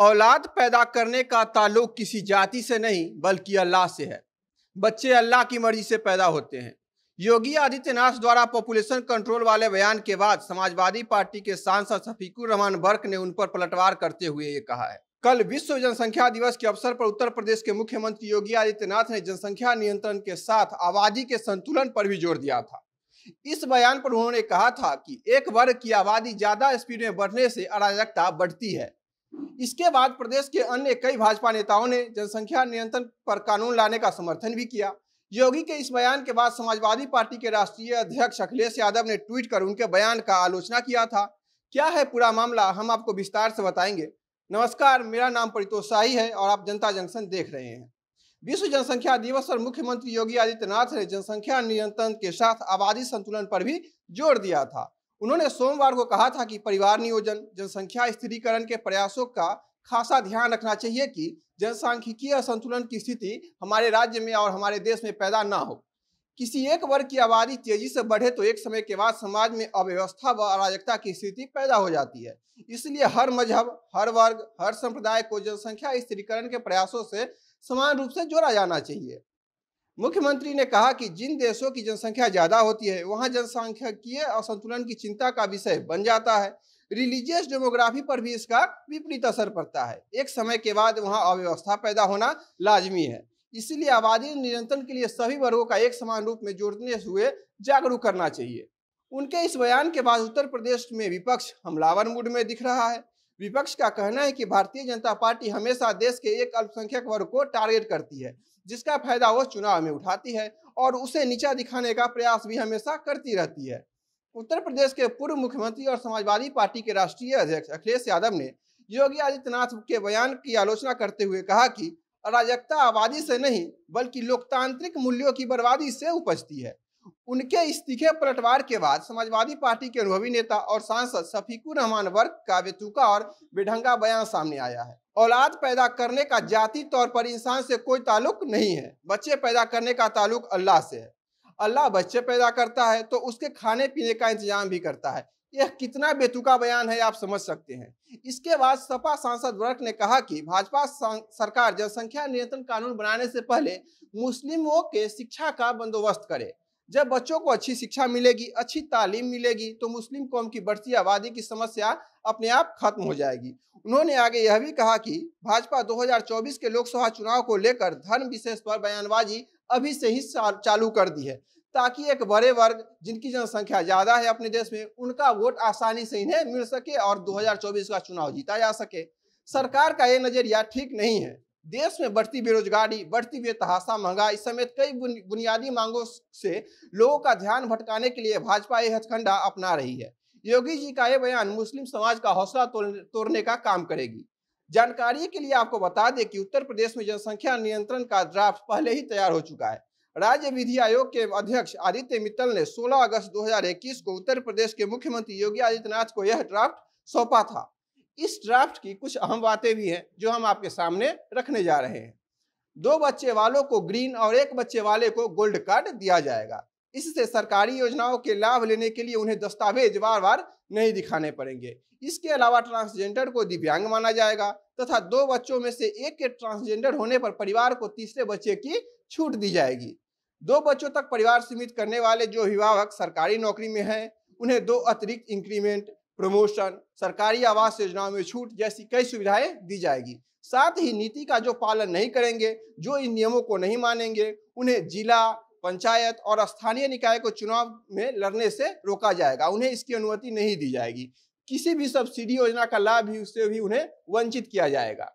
औलाद पैदा करने का ताल्लुक किसी जाति से नहीं बल्कि अल्लाह से है बच्चे अल्लाह की मर्जी से पैदा होते हैं योगी आदित्यनाथ द्वारा पॉपुलेशन कंट्रोल वाले बयान के बाद समाजवादी पार्टी के सांसद शफीकुर रहमान बर्क ने उन पर पलटवार करते हुए ये कहा है कल विश्व जनसंख्या दिवस के अवसर पर उत्तर प्रदेश के मुख्यमंत्री योगी आदित्यनाथ ने जनसंख्या नियंत्रण के साथ आबादी के संतुलन पर भी जोर दिया था इस बयान पर उन्होंने कहा था कि एक वर्ग की आबादी ज्यादा स्पीड में बढ़ने से अराजकता बढ़ती है इसके बाद प्रदेश के अन्य कई भाजपा नेताओं ने जनसंख्या नियंत्रण पर कानून लाने का समर्थन भी किया योगी के इस बयान के बाद समाजवादी पार्टी के राष्ट्रीय अध्यक्ष अखिलेश यादव ने ट्वीट कर उनके बयान का आलोचना किया था क्या है पूरा मामला हम आपको विस्तार से बताएंगे नमस्कार मेरा नाम परितोष शाही है और आप जनता जंक्शन देख रहे हैं विश्व जनसंख्या दिवस पर मुख्यमंत्री योगी आदित्यनाथ ने जनसंख्या नियंत्रण के साथ आबादी संतुलन पर भी जोर दिया था उन्होंने सोमवार को कहा था कि परिवार नियोजन जनसंख्या स्थिरीकरण के प्रयासों का खासा ध्यान रखना चाहिए कि जनसांख्यिकीय असंतुलन की स्थिति हमारे राज्य में और हमारे देश में पैदा ना हो किसी एक वर्ग की आबादी तेजी से बढ़े तो एक समय के बाद समाज में अव्यवस्था व अराजकता की स्थिति पैदा हो जाती है इसलिए हर मजहब हर वर्ग हर संप्रदाय को जनसंख्या स्थिरीकरण के प्रयासों से समान रूप से जोड़ा जाना चाहिए मुख्यमंत्री ने कहा कि जिन देशों की जनसंख्या ज़्यादा होती है वहाँ जनसंख्यकीय असंतुलन की चिंता का विषय बन जाता है रिलीजियस डेमोग्राफी पर भी इसका विपरीत असर पड़ता है एक समय के बाद वहाँ अव्यवस्था पैदा होना लाजमी है इसीलिए आबादी नियंत्रण के लिए सभी वर्गों का एक समान रूप में जोड़ने हुए जागरूक करना चाहिए उनके इस बयान के बाद उत्तर प्रदेश में विपक्ष हमलावर मूड में दिख रहा है विपक्ष का कहना है कि भारतीय जनता पार्टी हमेशा देश के एक अल्पसंख्यक वर्ग को टारगेट करती है जिसका फायदा वो चुनाव में उठाती है और उसे नीचा दिखाने का प्रयास भी हमेशा करती रहती है उत्तर प्रदेश के पूर्व मुख्यमंत्री और समाजवादी पार्टी के राष्ट्रीय अध्यक्ष अखिलेश यादव ने योगी आदित्यनाथ के बयान की आलोचना करते हुए कहा कि अराजकता आबादी से नहीं बल्कि लोकतांत्रिक मूल्यों की बर्बादी से उपजती है उनके इस्तीफे पलटवार के बाद समाजवादी पार्टी के अनुभवी नेता और सांसद शफीकुर रहमान वर्ग का बेतुका और बेढंगा बयान सामने आया है औलाद पैदा करने का जाति तौर पर इंसान से कोई ताल्लुक नहीं है बच्चे पैदा करने का ताल्लुक अल्लाह से है अल्लाह बच्चे पैदा करता है तो उसके खाने पीने का इंतजाम भी करता है यह कितना बेतुका बयान है आप समझ सकते हैं इसके बाद सपा सांसद वर्ग ने कहा कि भाजपा सरकार जनसंख्या नियंत्रण कानून बनाने से पहले मुस्लिमों के शिक्षा का बंदोबस्त करे जब बच्चों को अच्छी शिक्षा मिलेगी अच्छी तालीम मिलेगी तो मुस्लिम कौम की बढ़ती आबादी की समस्या अपने आप खत्म हो जाएगी उन्होंने आगे यह भी कहा कि भाजपा 2024 के लोकसभा चुनाव को लेकर धर्म विशेष पर बयानबाजी अभी से ही चालू कर दी है ताकि एक बड़े वर्ग जिनकी जनसंख्या ज़्यादा है अपने देश में उनका वोट आसानी से इन्हें मिल सके और दो का चुनाव जीता जा सके सरकार का ये नज़रिया ठीक नहीं है देश में बढ़ती बेरोजगारी बढ़ती बेतहाशा महंगाई समेत कई बुनियादी मांगों से लोगों का ध्यान भटकाने के लिए भाजपा यह हथकंडा अपना रही है योगी जी का यह बयान मुस्लिम समाज का हौसला तोड़ने का काम करेगी जानकारी के लिए आपको बता दें कि उत्तर प्रदेश में जनसंख्या नियंत्रण का ड्राफ्ट पहले ही तैयार हो चुका है राज्य विधि आयोग के अध्यक्ष आदित्य मित्तल ने 16 अगस्त 2021 को उत्तर प्रदेश के मुख्यमंत्री योगी आदित्यनाथ को यह ड्राफ्ट सौंपा था इस ड्राफ्ट की कुछ अहम बातें भी हैं जो हम आपके सामने रखने जा रहे हैं दो बच्चे वालों को ग्रीन और एक बच्चे वाले को गोल्ड कार्ड दिया जाएगा इससे सरकारी योजनाओं के लाभ लेने के लिए उन्हें दस्तावेज बार बार नहीं दिखाने पड़ेंगे इसके अलावा ट्रांसजेंडर को दिव्यांग माना जाएगा तथा दो बच्चों में से एक के ट्रांसजेंडर होने पर परिवार को तीसरे बच्चे की छूट दी जाएगी दो बच्चों तक परिवार सीमित करने वाले जो अभिभावक सरकारी नौकरी में हैं उन्हें दो अतिरिक्त इंक्रीमेंट प्रमोशन सरकारी आवास योजनाओं में छूट जैसी कई सुविधाएं दी जाएगी साथ ही नीति का जो पालन नहीं करेंगे जो इन नियमों को नहीं मानेंगे उन्हें जिला पंचायत और स्थानीय निकाय को चुनाव में लड़ने से रोका जाएगा उन्हें इसकी अनुमति नहीं दी जाएगी किसी भी सब्सिडी योजना का लाभ भी उससे भी उन्हें वंचित किया जाएगा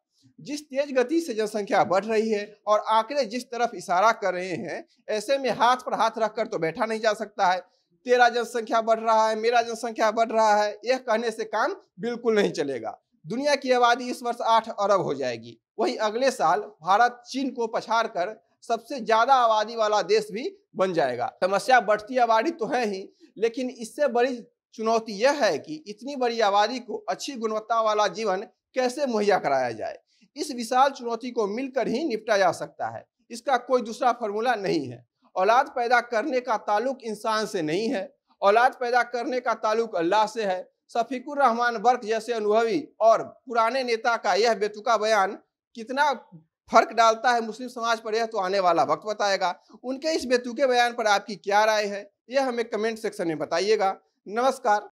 जिस तेज गति से जनसंख्या बढ़ रही है और आंकड़े जिस तरफ इशारा कर रहे हैं ऐसे में हाथ पर हाथ रखकर तो बैठा नहीं जा सकता है तेरा जनसंख्या बढ़ रहा है मेरा जनसंख्या बढ़ रहा है यह कहने से काम बिल्कुल नहीं चलेगा दुनिया की आबादी इस वर्ष आठ अरब हो जाएगी वही अगले साल भारत चीन को पछाड़ कर सबसे ज्यादा आबादी वाला देश भी बन जाएगा समस्या बढ़ती आबादी तो है ही लेकिन इससे बड़ी चुनौती यह है कि इतनी बड़ी आबादी को अच्छी गुणवत्ता वाला जीवन कैसे मुहैया कराया जाए इस विशाल चुनौती को मिलकर ही निपटा जा सकता है इसका कोई दूसरा फॉर्मूला नहीं है औलाद पैदा करने का ताल्लुक इंसान से नहीं है औलाद पैदा करने का ताल्लुक अल्लाह से है सफीकुर रहमान बर्क जैसे अनुभवी और पुराने नेता का यह बेतुका बयान कितना फर्क डालता है मुस्लिम समाज पर यह तो आने वाला वक्त बताएगा उनके इस बेतुके बयान पर आपकी क्या राय है यह हमें कमेंट सेक्शन में बताइएगा नमस्कार